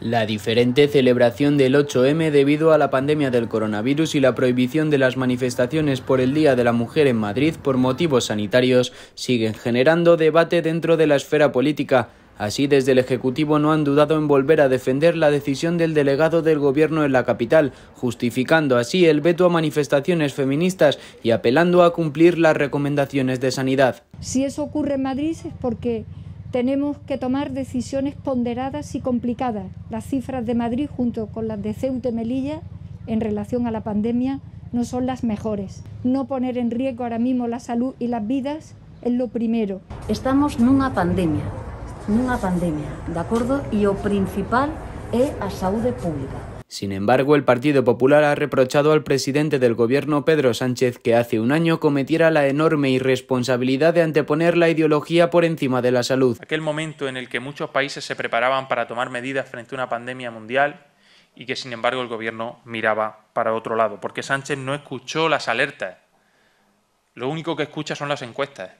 La diferente celebración del 8M debido a la pandemia del coronavirus y la prohibición de las manifestaciones por el Día de la Mujer en Madrid por motivos sanitarios siguen generando debate dentro de la esfera política. Así, desde el Ejecutivo no han dudado en volver a defender la decisión del delegado del Gobierno en la capital, justificando así el veto a manifestaciones feministas y apelando a cumplir las recomendaciones de sanidad. Si eso ocurre en Madrid es porque Tenemos que tomar decisiones ponderadas y complicadas. Las cifras de Madrid junto con las de Ceuta y Melilla en relación a la pandemia no son las mejores. No poner en riesgo ahora mismo la salud y las vidas es lo primero. Estamos nunha pandemia, nunha pandemia, de acordo? E o principal é a saúde pública. Sin embargo, el Partido Popular ha reprochado al presidente del gobierno Pedro Sánchez que hace un año cometiera la enorme irresponsabilidad de anteponer la ideología por encima de la salud. Aquel momento en el que muchos países se preparaban para tomar medidas frente a una pandemia mundial y que sin embargo el gobierno miraba para otro lado, porque Sánchez no escuchó las alertas. Lo único que escucha son las encuestas.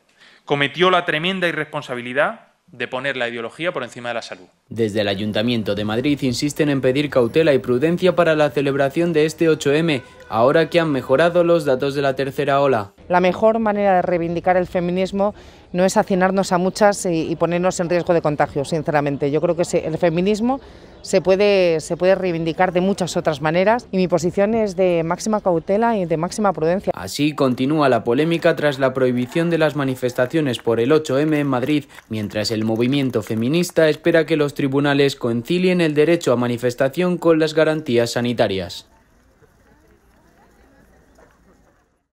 Cometió la tremenda irresponsabilidad de poner la ideología por encima de la salud. Desde el Ayuntamiento de Madrid insisten en pedir cautela y prudencia para la celebración de este 8M, ahora que han mejorado los datos de la tercera ola. La mejor manera de reivindicar el feminismo no es hacinarnos a muchas y, ponernos en riesgo de contagio, sinceramente. Yo creo que el feminismo se puede, se puede reivindicar de muchas otras maneras y mi posición es de máxima cautela y de máxima prudencia. Así continúa la polémica tras la prohibición de las manifestaciones por el 8M en Madrid, mientras el movimiento feminista espera que los tribunales concilien el derecho a manifestación con las garantías sanitarias.